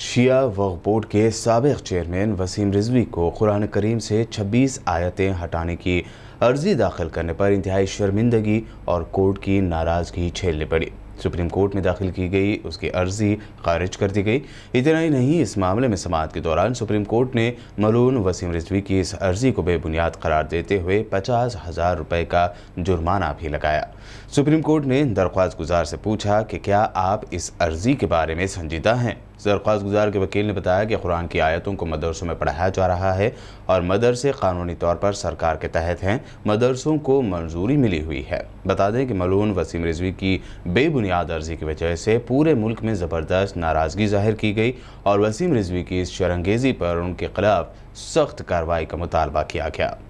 शिया वक्फ board के सबक chairman Wasim Rizvi को कुरान करीम से 26 आयतें हटाने की अर्जी दाखिल करने पर इंतहाई शर्मिंदगी और कोर्ट की नाराज़गी झेलनी पड़ी सुप्रीम कोर्ट में दाखिल की गई उसकी अर्जी खारिज कर दी गई इतना ही नहीं इस मामले में समात के दौरान सुप्रीम कोर्ट ने मलून वसीम रिजवी की इस अर्जी को बेबुनियाद करार देते हुए पचास हज़ार रुपये का जुर्माना भी लगाया सुप्रीम कोर्ट ने दरख्वास्त गुजार से पूछा कि क्या आप इस अर्जी के बारे में संजीदा हैं दरख्वास गुजार के वकील ने बताया कि कुरान की आयतों को मदरसों में पढ़ाया जा रहा है और मदरसे कानूनी तौर पर सरकार के तहत हैं मदरसों को मंजूरी मिली हुई है बता दें कि मलून वसीम रिजवी की बेबुनियाद अर्जी की वजह से पूरे मुल्क में ज़बरदस्त नाराज़गी जाहिर की गई और वसीम रिजवी की इस शरंगेज़ी पर उनके खिलाफ सख्त कार्रवाई का मुतालबा किया गया